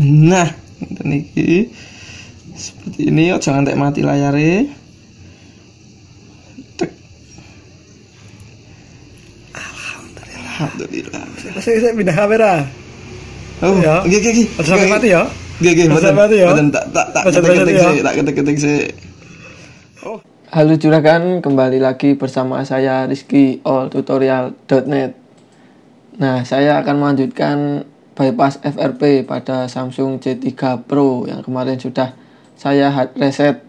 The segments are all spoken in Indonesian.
nah ngeten seperti ini yuk oh, jangan tak mati layar Tek. alhamdulillah alhamdulillah saya saya pindah kamera oh ya oke oke oke sampai mati ya oke oke mati ya Dan tak tak tak ketik-ketik ya? sih tak ketik-ketik sih oh. Halo juragan, kembali lagi bersama saya Rizky All Tutorial.net. Nah, saya akan melanjutkan bypass FRP pada Samsung j 3 Pro yang kemarin sudah saya hard reset.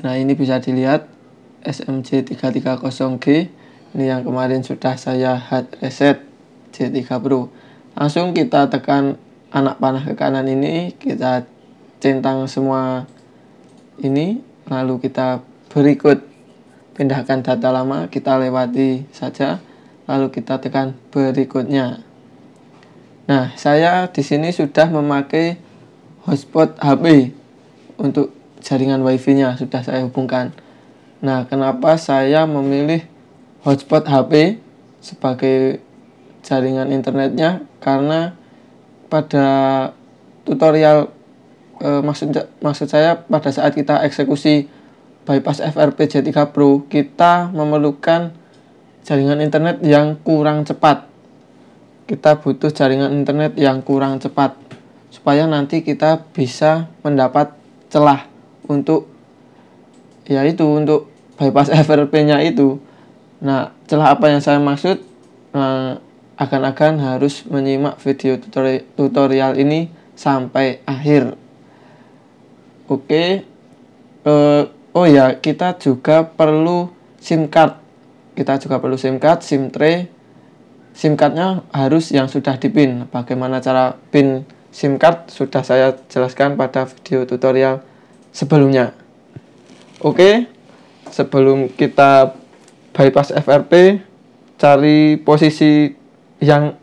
Nah, ini bisa dilihat SMC330G ini yang kemarin sudah saya hard reset j 3 Pro. Langsung kita tekan anak panah ke kanan ini, kita centang semua ini, lalu kita berikut pindahkan data lama, kita lewati saja, lalu kita tekan berikutnya. Nah, saya di sini sudah memakai hotspot HP untuk jaringan WiFi-nya sudah saya hubungkan. Nah, kenapa saya memilih hotspot HP sebagai jaringan internetnya? Karena pada tutorial eh, maksud maksud saya pada saat kita eksekusi bypass FRP J3 Pro, kita memerlukan jaringan internet yang kurang cepat kita butuh jaringan internet yang kurang cepat supaya nanti kita bisa mendapat celah untuk yaitu untuk bypass FRP-nya itu. Nah, celah apa yang saya maksud nah, akan-akan harus menyimak video tutorial ini sampai akhir. Oke. Uh, oh ya, kita juga perlu SIM card. Kita juga perlu SIM card, SIM tray SIM cardnya harus yang sudah dipin. Bagaimana cara pin SIM card sudah saya jelaskan pada video tutorial sebelumnya. Oke, sebelum kita bypass FRP, cari posisi yang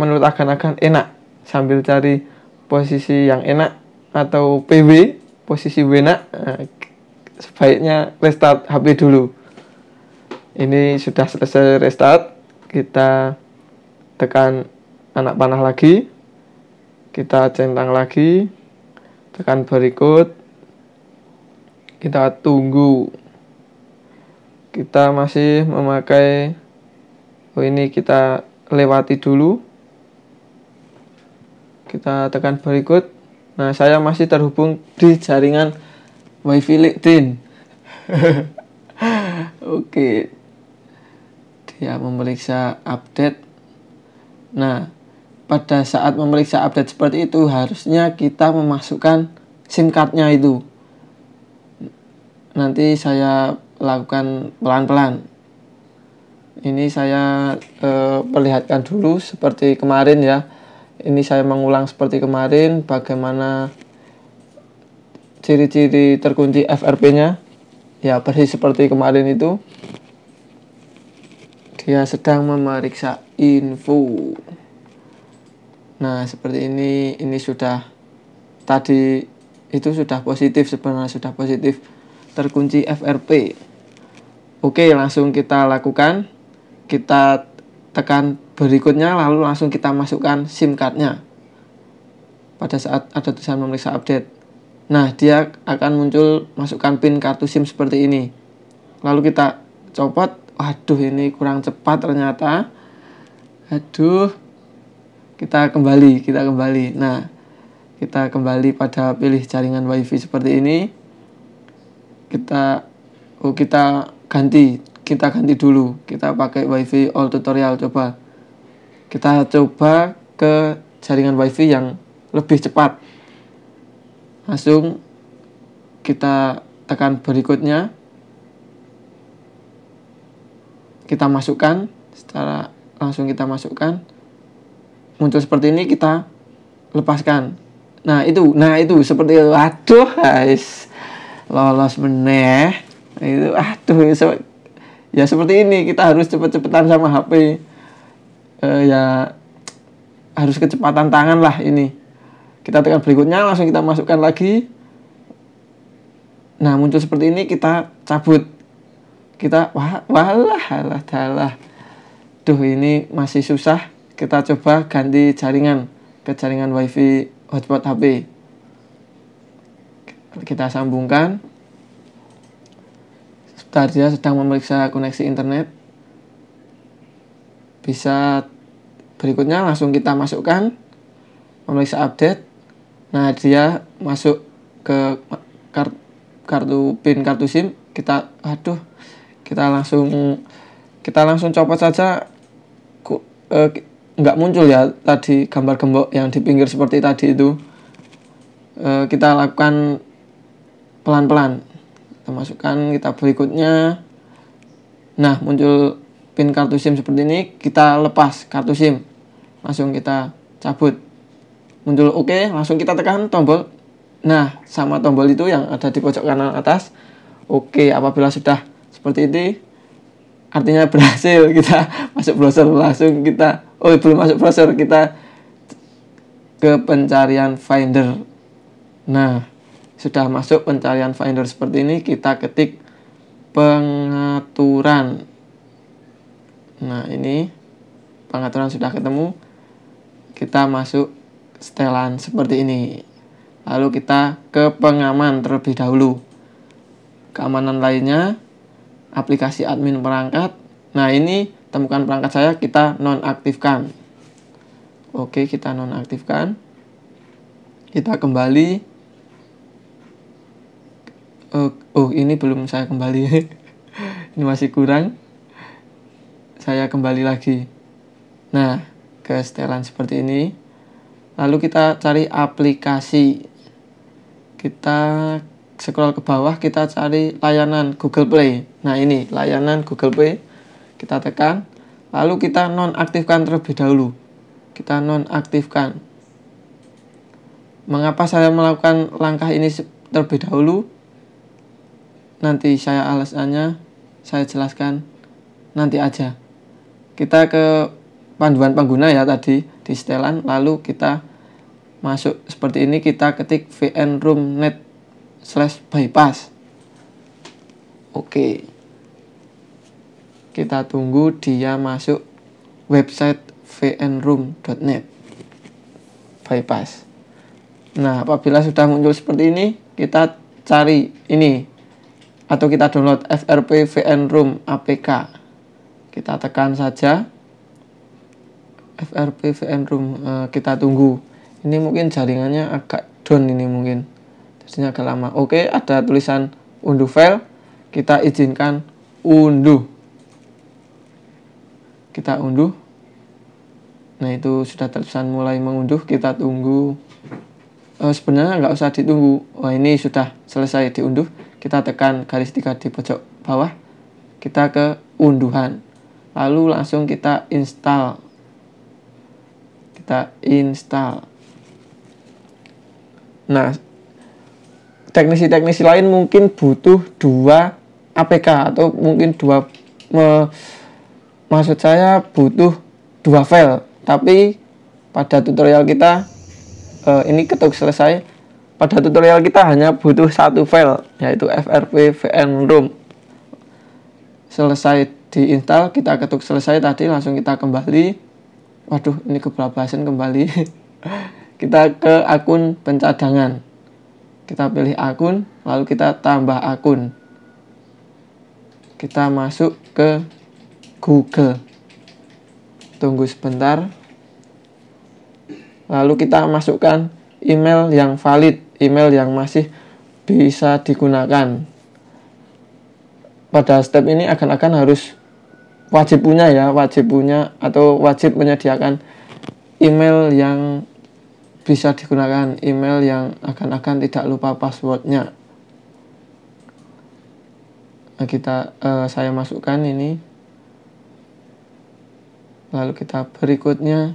menurut agan-agan enak sambil cari posisi yang enak atau PW posisi enak nah, sebaiknya restart HP dulu ini sudah selesai restart kita tekan anak panah lagi kita centang lagi tekan berikut kita tunggu kita masih memakai oh ini kita lewati dulu kita tekan berikut nah saya masih terhubung di jaringan wifi LinkedIn oke okay. dia memeriksa update Nah, pada saat memeriksa update seperti itu harusnya kita memasukkan SIM card-nya itu. Nanti saya lakukan pelan-pelan. Ini saya e, perlihatkan dulu seperti kemarin ya. Ini saya mengulang seperti kemarin bagaimana ciri-ciri terkunci FRP-nya. Ya, persis seperti kemarin itu. Dia sedang memeriksa info nah seperti ini ini sudah tadi itu sudah positif sebenarnya sudah positif terkunci FRP oke langsung kita lakukan kita tekan berikutnya lalu langsung kita masukkan SIM card-nya. pada saat ada tulisan memeriksa update nah dia akan muncul masukkan pin kartu SIM seperti ini lalu kita copot waduh ini kurang cepat ternyata aduh kita kembali kita kembali nah kita kembali pada pilih jaringan wifi seperti ini kita oh kita ganti kita ganti dulu kita pakai wifi all tutorial coba kita coba ke jaringan wifi yang lebih cepat langsung kita tekan berikutnya kita masukkan secara langsung kita masukkan muncul seperti ini kita lepaskan nah itu nah itu seperti itu aduh guys lolos meneh nah, itu aduh se ya seperti ini kita harus cepet-cepetan sama HP e, eh, ya harus kecepatan tangan lah ini kita tekan berikutnya langsung kita masukkan lagi nah muncul seperti ini kita cabut kita wah walah alah alah duh ini masih susah, kita coba ganti jaringan ke jaringan wifi hotspot HP. Kita sambungkan. Sebentar dia sedang memeriksa koneksi internet. Bisa berikutnya langsung kita masukkan memeriksa update. Nah, dia masuk ke kartu, kartu PIN kartu SIM, kita aduh, kita langsung kita langsung copot saja uh, muncul ya tadi gambar gembok yang di pinggir seperti tadi itu uh, kita lakukan pelan-pelan kita masukkan kita berikutnya nah muncul pin kartu SIM seperti ini kita lepas kartu SIM langsung kita cabut muncul oke okay, langsung kita tekan tombol nah sama tombol itu yang ada di pojok kanan atas oke okay, apabila sudah seperti ini artinya berhasil kita masuk browser langsung kita oh belum masuk browser kita ke pencarian Finder nah sudah masuk pencarian Finder seperti ini kita ketik pengaturan nah ini pengaturan sudah ketemu kita masuk setelan seperti ini lalu kita ke pengaman terlebih dahulu keamanan lainnya aplikasi admin perangkat. Nah, ini temukan perangkat saya kita nonaktifkan. Oke, kita nonaktifkan. Kita kembali. Uh, oh, ini belum saya kembali. ini masih kurang. Saya kembali lagi. Nah, ke setelan seperti ini. Lalu kita cari aplikasi. Kita scroll ke bawah kita cari layanan Google Play. Nah ini layanan Google Play kita tekan lalu kita nonaktifkan terlebih dahulu. Kita nonaktifkan. Mengapa saya melakukan langkah ini terlebih dahulu? Nanti saya alasannya saya jelaskan nanti aja. Kita ke panduan pengguna ya tadi di setelan lalu kita masuk seperti ini kita ketik VN Room Net slash bypass oke kita tunggu dia masuk website vnroom.net bypass nah apabila sudah muncul seperti ini kita cari ini atau kita download FRP vnroom apk kita tekan saja FRP vnroom, eh, kita tunggu ini mungkin jaringannya agak down ini mungkin jadinya agak lama oke ada tulisan unduh file kita izinkan unduh kita unduh nah itu sudah tulisan mulai mengunduh kita tunggu e, sebenarnya nggak usah ditunggu wah oh, ini sudah selesai diunduh kita tekan garis tiga di pojok bawah kita ke unduhan lalu langsung kita install kita install nah teknisi-teknisi lain mungkin butuh dua APK atau mungkin dua me, maksud saya butuh dua file tapi pada tutorial kita eh, ini ketuk selesai pada tutorial kita hanya butuh satu file yaitu frp vn room selesai diinstal kita ketuk selesai tadi langsung kita kembali waduh ini kebelabasan kembali kita ke akun pencadangan kita pilih akun, lalu kita tambah akun. Kita masuk ke Google. Tunggu sebentar. Lalu kita masukkan email yang valid, email yang masih bisa digunakan. Pada step ini akan-akan harus wajib punya ya, wajib punya atau wajib menyediakan email yang bisa digunakan email yang akan-akan tidak lupa passwordnya. Nah, kita uh, saya masukkan ini. Lalu kita berikutnya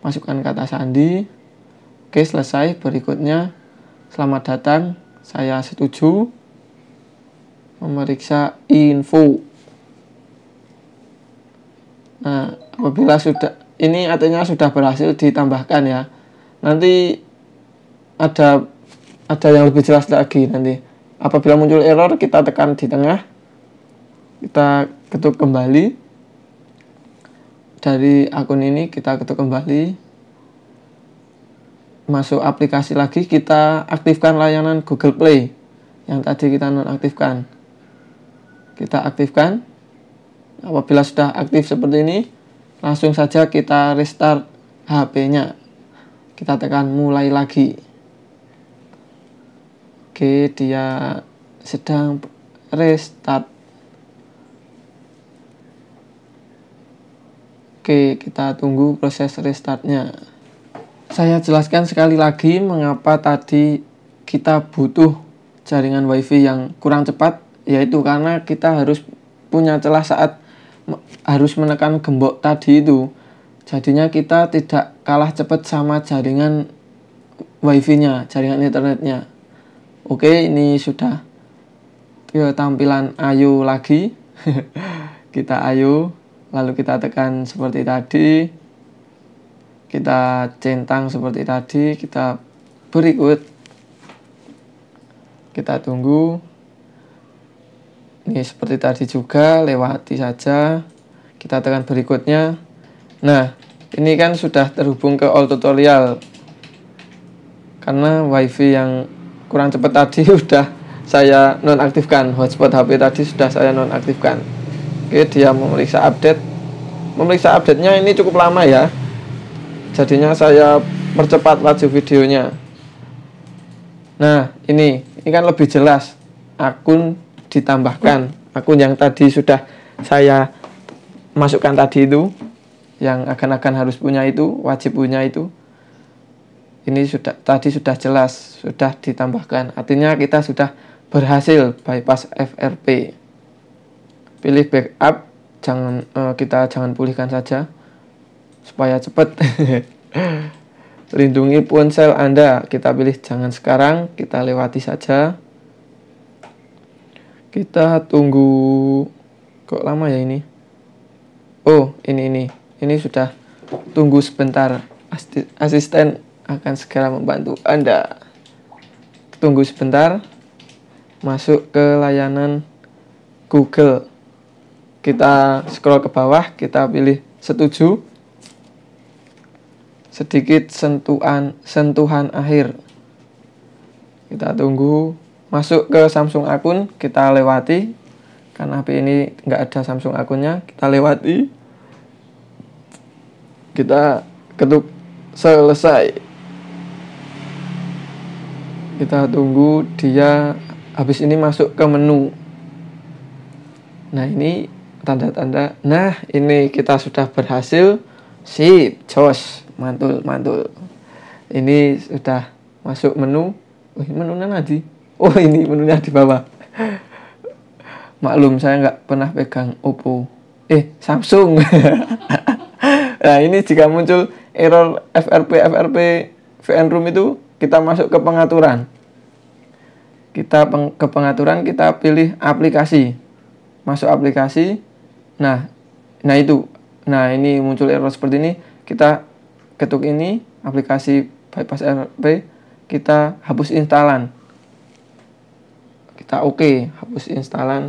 masukkan kata sandi. Oke, selesai. Berikutnya selamat datang. Saya setuju memeriksa info. Nah, apabila sudah ini artinya sudah berhasil ditambahkan ya nanti ada ada yang lebih jelas lagi nanti apabila muncul error kita tekan di tengah kita ketuk kembali dari akun ini kita ketuk kembali masuk aplikasi lagi kita aktifkan layanan Google Play yang tadi kita nonaktifkan kita aktifkan apabila sudah aktif seperti ini langsung saja kita restart HP-nya kita tekan mulai lagi oke dia sedang restart oke kita tunggu proses restartnya saya jelaskan sekali lagi mengapa tadi kita butuh jaringan wifi yang kurang cepat yaitu karena kita harus punya celah saat harus menekan gembok tadi itu jadinya kita tidak kalah cepat sama jaringan wifi-nya, jaringan internetnya. Oke, ini sudah Yo, tampilan ayu lagi. kita ayu, lalu kita tekan seperti tadi. Kita centang seperti tadi, kita berikut. Kita tunggu. Ini seperti tadi juga, lewati saja. Kita tekan berikutnya. Nah, ini kan sudah terhubung ke all tutorial karena wifi yang kurang cepat tadi sudah saya nonaktifkan hotspot HP tadi sudah saya nonaktifkan oke dia memeriksa update memeriksa update-nya ini cukup lama ya jadinya saya percepat laju videonya nah ini ini kan lebih jelas akun ditambahkan akun yang tadi sudah saya masukkan tadi itu yang akan-akan harus punya itu, wajib punya itu. Ini sudah tadi sudah jelas, sudah ditambahkan. Artinya kita sudah berhasil bypass FRP. Pilih backup, jangan eh, kita jangan pulihkan saja supaya cepat. Lindungi ponsel Anda. Kita pilih jangan sekarang, kita lewati saja. Kita tunggu kok lama ya ini? Oh, ini ini ini sudah tunggu sebentar asisten akan segera membantu Anda tunggu sebentar masuk ke layanan Google kita scroll ke bawah kita pilih setuju sedikit sentuhan sentuhan akhir kita tunggu masuk ke Samsung akun kita lewati karena HP ini nggak ada Samsung akunnya kita lewati kita ketuk selesai kita tunggu dia habis ini masuk ke menu nah ini tanda-tanda nah ini kita sudah berhasil sip jos mantul mantul ini sudah masuk menu oh, menunya nanti oh ini menunya di bawah maklum saya nggak pernah pegang Oppo eh Samsung Nah, ini jika muncul error FRP FRP VN Room itu kita masuk ke pengaturan. Kita peng, ke pengaturan kita pilih aplikasi. Masuk aplikasi. Nah, nah itu. Nah, ini muncul error seperti ini. Kita ketuk ini aplikasi bypass FRP kita hapus instalan. Kita oke, okay, hapus instalan.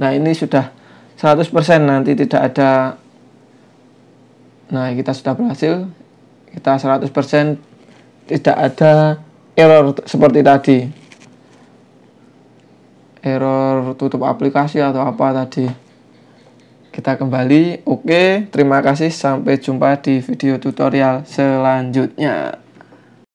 Nah, ini sudah 100% nanti tidak ada Nah, kita sudah berhasil. Kita 100% tidak ada error seperti tadi. Error tutup aplikasi atau apa tadi. Kita kembali. Oke, terima kasih. Sampai jumpa di video tutorial selanjutnya.